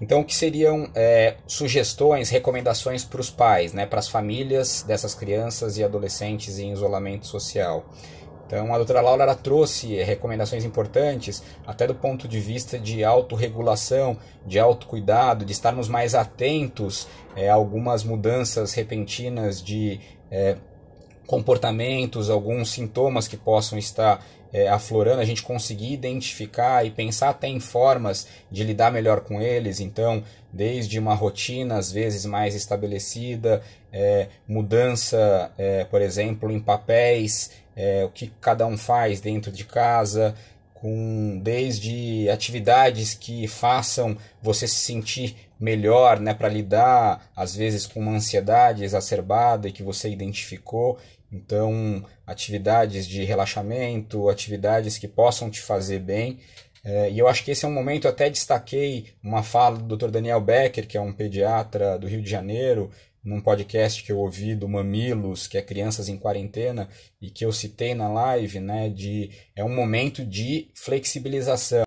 Então, o que seriam é, sugestões, recomendações para os pais, né, para as famílias dessas crianças e adolescentes em isolamento social? Então, a doutora Laura trouxe recomendações importantes, até do ponto de vista de autorregulação, de autocuidado, de estarmos mais atentos é, a é, algumas mudanças repentinas de é, comportamentos, alguns sintomas que possam estar é, aflorando, a gente conseguir identificar e pensar até em formas de lidar melhor com eles. Então, desde uma rotina às vezes mais estabelecida, é, mudança, é, por exemplo, em papéis, é, o que cada um faz dentro de casa, com desde atividades que façam você se sentir melhor, né, para lidar às vezes com uma ansiedade exacerbada e que você identificou. Então, atividades de relaxamento, atividades que possam te fazer bem, é, e eu acho que esse é um momento, até destaquei uma fala do Dr. Daniel Becker, que é um pediatra do Rio de Janeiro, num podcast que eu ouvi do Mamilos, que é Crianças em Quarentena, e que eu citei na live, né, de é um momento de flexibilização.